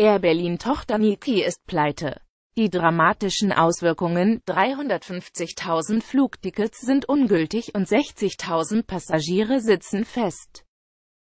Air Berlin-Tochter Niki ist pleite. Die dramatischen Auswirkungen, 350.000 Flugtickets sind ungültig und 60.000 Passagiere sitzen fest.